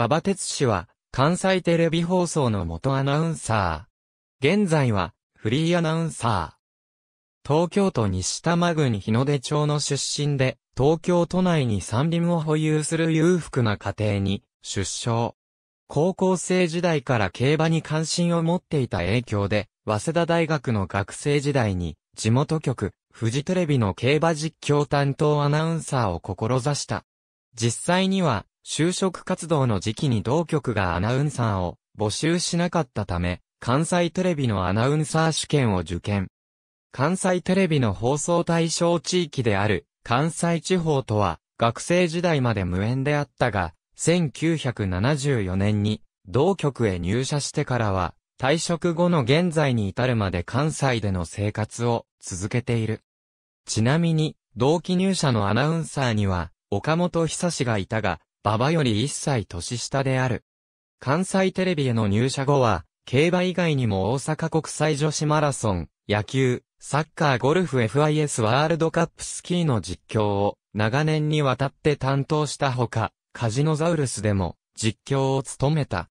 馬場哲氏は、関西テレビ放送の元アナウンサー。現在は、フリーアナウンサー。東京都西多摩郡日の出町の出身で、東京都内に山林を保有する裕福な家庭に、出生。高校生時代から競馬に関心を持っていた影響で、早稲田大学の学生時代に、地元局、フジテレビの競馬実況担当アナウンサーを志した。実際には、就職活動の時期に同局がアナウンサーを募集しなかったため、関西テレビのアナウンサー試験を受験。関西テレビの放送対象地域である関西地方とは学生時代まで無縁であったが、1974年に同局へ入社してからは退職後の現在に至るまで関西での生活を続けている。ちなみに同期入社のアナウンサーには岡本久志がいたが、馬場より一歳年下である。関西テレビへの入社後は、競馬以外にも大阪国際女子マラソン、野球、サッカーゴルフ FIS ワールドカップスキーの実況を長年にわたって担当したほか、カジノザウルスでも実況を務めた。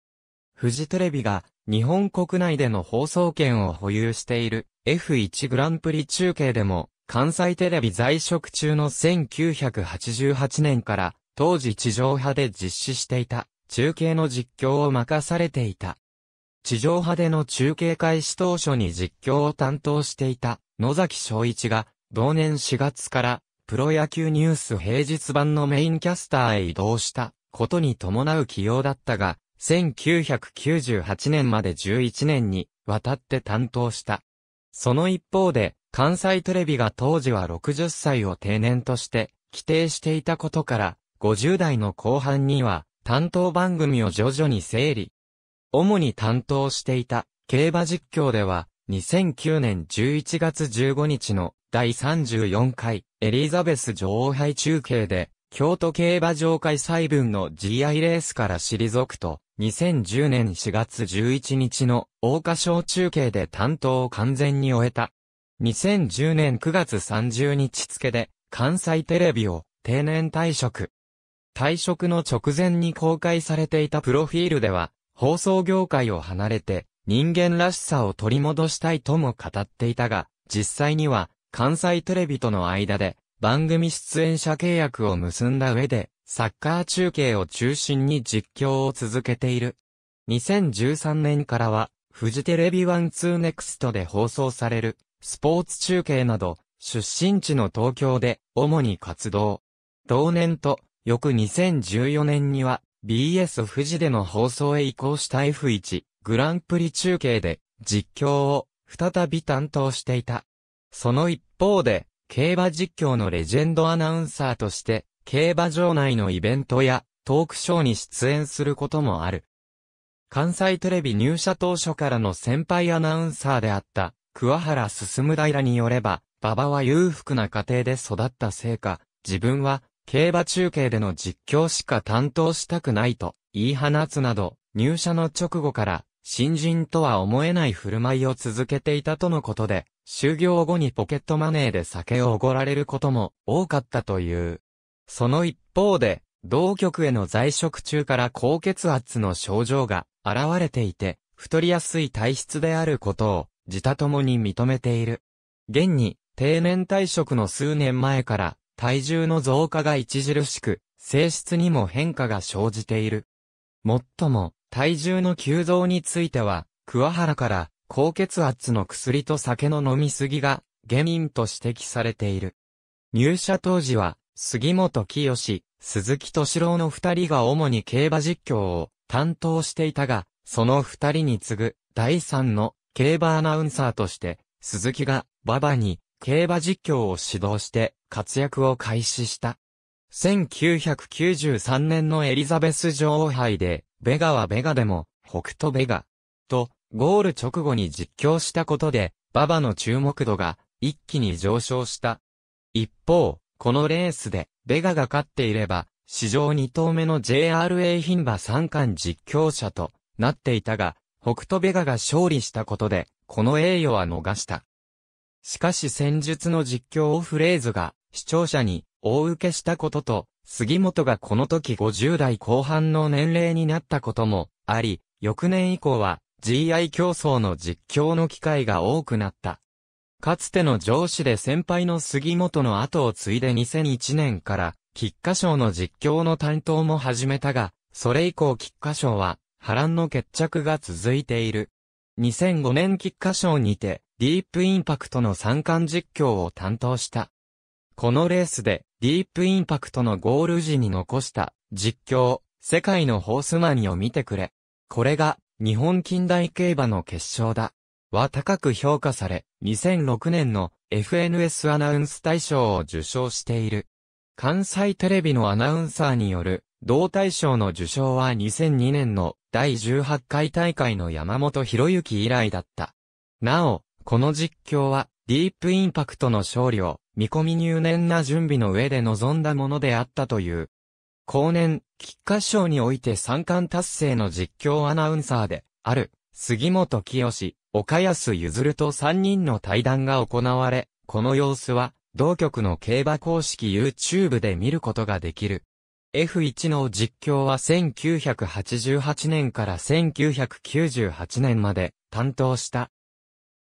フジテレビが日本国内での放送権を保有している F1 グランプリ中継でも関西テレビ在職中の1988年から当時地上波で実施していた中継の実況を任されていた。地上派での中継開始当初に実況を担当していた野崎昭一が同年4月からプロ野球ニュース平日版のメインキャスターへ移動したことに伴う起用だったが、1998年まで11年にわたって担当した。その一方で、関西テレビが当時は60歳を定年として規定していたことから、50代の後半には、担当番組を徐々に整理。主に担当していた、競馬実況では、2009年11月15日の第34回エリザベス女王杯中継で、京都競馬場開催分の GI レースから退くと、2010年4月11日の大花賞中継で担当を完全に終えた。2010年9月30日付で、関西テレビを定年退職。退職の直前に公開されていたプロフィールでは、放送業界を離れて、人間らしさを取り戻したいとも語っていたが、実際には、関西テレビとの間で、番組出演者契約を結んだ上で、サッカー中継を中心に実況を続けている。2013年からは、フジテレビ1-2ネクストで放送される、スポーツ中継など、出身地の東京で、主に活動。同年と、翌2014年には BS 富士での放送へ移行した F1 グランプリ中継で実況を再び担当していた。その一方で競馬実況のレジェンドアナウンサーとして競馬場内のイベントやトークショーに出演することもある。関西テレビ入社当初からの先輩アナウンサーであった桑原進平によれば、馬場は裕福な家庭で育ったせいか、自分は競馬中継での実況しか担当したくないと言い放つなど、入社の直後から新人とは思えない振る舞いを続けていたとのことで、就業後にポケットマネーで酒をおごられることも多かったという。その一方で、同局への在職中から高血圧の症状が現れていて、太りやすい体質であることを自他ともに認めている。現に、定年退職の数年前から体重の増加が著しく、性質にも変化が生じている。もっとも、体重の急増については、桑原から、高血圧の薬と酒の飲みすぎが原因と指摘されている。入社当時は、杉本清、鈴木敏郎の二人が主に競馬実況を担当していたが、その二人に次ぐ第三の競馬アナウンサーとして、鈴木が馬場に競馬実況を指導して活躍を開始した。1993年のエリザベス女王杯で、ベガはベガでも、北斗ベガ、と、ゴール直後に実況したことで、馬場の注目度が一気に上昇した。一方、このレースで、ベガが勝っていれば、史上2頭目の JRA 牝馬三冠実況者となっていたが、北斗ベガが勝利したことで、この栄誉は逃した。しかし戦術の実況をフレーズが視聴者に大受けしたことと、杉本がこの時50代後半の年齢になったこともあり、翌年以降は GI 競争の実況の機会が多くなった。かつての上司で先輩の杉本の後を継いで2001年から菊花賞の実況の担当も始めたが、それ以降菊花賞は波乱の決着が続いている。2005年菊花賞にて、ディープインパクトの参観実況を担当した。このレースで、ディープインパクトのゴール時に残した実況、世界のホースマニを見てくれ。これが、日本近代競馬の決勝だ。は高く評価され、2006年の FNS アナウンス大賞を受賞している。関西テレビのアナウンサーによる、同大賞の受賞は2002年の第18回大会の山本博之以来だった。なお、この実況は、ディープインパクトの勝利を、見込み入念な準備の上で臨んだものであったという。後年、菊花賞において三冠達成の実況アナウンサーで、ある、杉本清、岡安譲と三人の対談が行われ、この様子は、同局の競馬公式 YouTube で見ることができる。F1 の実況は1988年から1998年まで担当した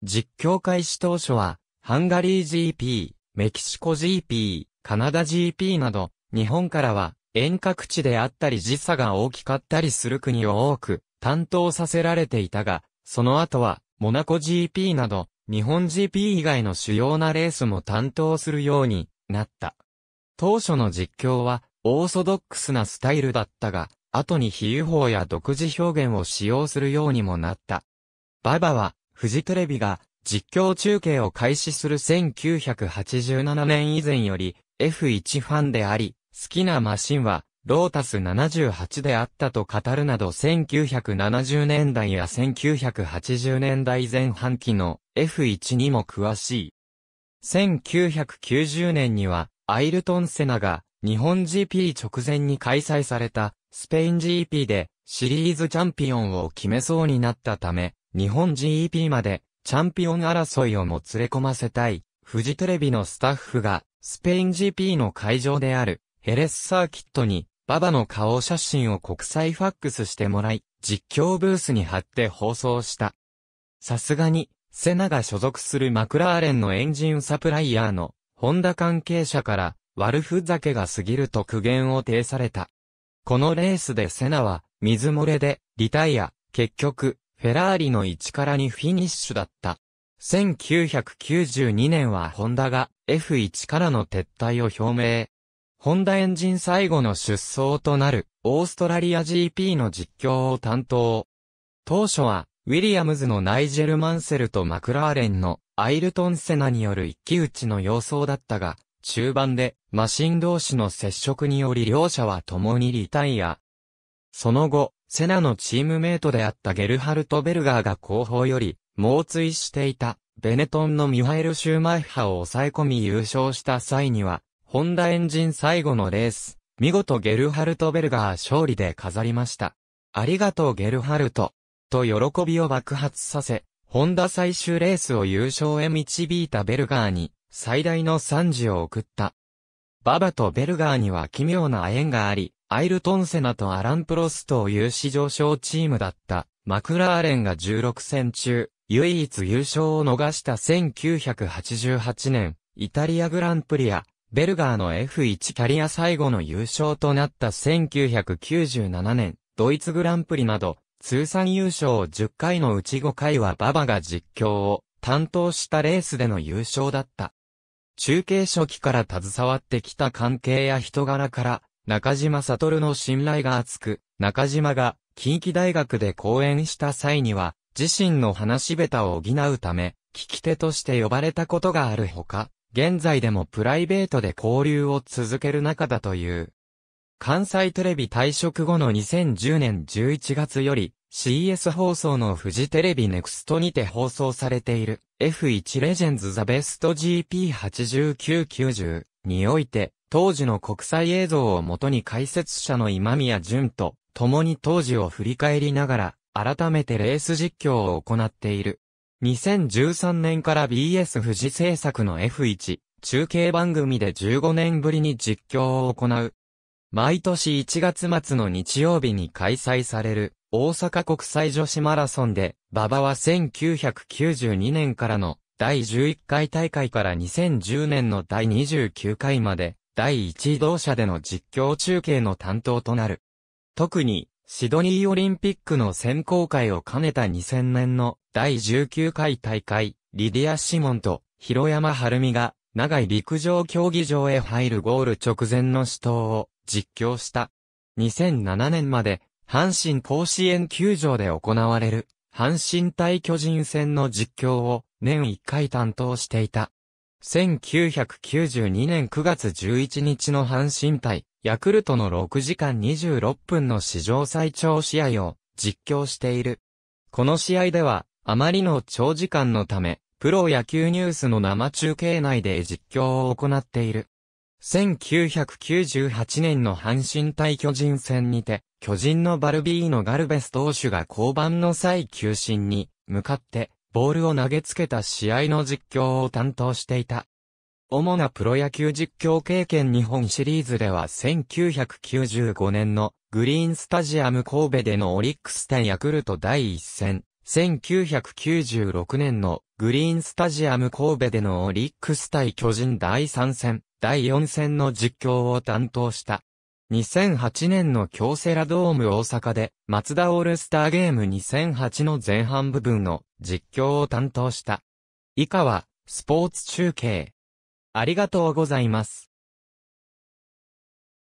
実況開始当初は、ハンガリー GP、メキシコ GP、カナダ GP など、日本からは遠隔地であったり時差が大きかったりする国を多く担当させられていたが、その後はモナコ GP など日本 GP 以外の主要なレースも担当するようになった。当初の実況はオーソドックスなスタイルだったが、後に比喩法や独自表現を使用するようにもなった。ババはフジテレビが実況中継を開始する1987年以前より F1 ファンであり、好きなマシンはロータス78であったと語るなど1970年代や1980年代前半期の F1 にも詳しい。1990年にはアイルトン・セナが日本 GP 直前に開催されたスペイン GP でシリーズチャンピオンを決めそうになったため日本 GEP までチャンピオン争いをも連れ込ませたい、フジテレビのスタッフが、スペイン GP の会場である、ヘレスサーキットに、ババの顔写真を国際ファックスしてもらい、実況ブースに貼って放送した。さすがに、セナが所属するマクラーレンのエンジンサプライヤーの、ホンダ関係者から、悪ふざけが過ぎると苦言を呈された。このレースでセナは、水漏れで、リタイア、結局、フェラーリの1から2フィニッシュだった。1992年はホンダが F1 からの撤退を表明。ホンダエンジン最後の出走となるオーストラリア GP の実況を担当。当初はウィリアムズのナイジェル・マンセルとマクラーレンのアイルトン・セナによる一騎打ちの様相だったが、中盤でマシン同士の接触により両者は共にリタイア。その後、セナのチームメイトであったゲルハルト・ベルガーが後方より、猛追していた、ベネトンのミュハエル・シューマイハを抑え込み優勝した際には、ホンダエンジン最後のレース、見事ゲルハルト・ベルガー勝利で飾りました。ありがとうゲルハルト、と喜びを爆発させ、ホンダ最終レースを優勝へ導いたベルガーに、最大の賛辞を送った。ババとベルガーには奇妙な縁があり、アイルトンセナとアラン・プロストを有志上昇チームだったマクラーレンが16戦中、唯一優勝を逃した1988年、イタリアグランプリや、ベルガーの F1 キャリア最後の優勝となった1997年、ドイツグランプリなど、通算優勝を10回のうち5回は馬場が実況を担当したレースでの優勝だった。中継初期から携わってきた関係や人柄から、中島悟の信頼が厚く、中島が近畿大学で講演した際には、自身の話し下手を補うため、聞き手として呼ばれたことがあるほか、現在でもプライベートで交流を続ける中だという。関西テレビ退職後の2010年11月より CS 放送のフジテレビネクストにて放送されている F1 レジェンズザベスト GP8990 において当時の国際映像をもとに解説者の今宮淳と共に当時を振り返りながら、改めてレース実況を行っている。2013年から BS 富士製作の F1 中継番組で15年ぶりに実況を行う。毎年1月末の日曜日に開催される大阪国際女子マラソンで、馬場は1992年からの第11回大会から2010年の第29回まで第1同社での実況中継の担当となる。特に、シドニーオリンピックの選考会を兼ねた2000年の第19回大会、リディア・シモンと、広山晴美が、長い陸上競技場へ入るゴール直前の死闘を実況した。2007年まで、阪神甲子園球場で行われる、阪神対巨人戦の実況を年1回担当していた。1992年9月11日の阪神対、ヤクルトの6時間26分の史上最長試合を実況している。この試合では、あまりの長時間のため、プロ野球ニュースの生中継内で実況を行っている。1998年の阪神対巨人戦にて、巨人のバルビーノ・ガルベス投手が降板の際球審に、向かって、ボールを投げつけた試合の実況を担当していた。主なプロ野球実況経験日本シリーズでは1995年のグリーンスタジアム神戸でのオリックス対ヤクルト第1戦、1996年のグリーンスタジアム神戸でのオリックス対巨人第3戦、第4戦の実況を担当した。2008年の京セラドーム大阪で、マツダオールスターゲーム2008の前半部分の実況を担当した。以下は、スポーツ中継。ありがとうございます。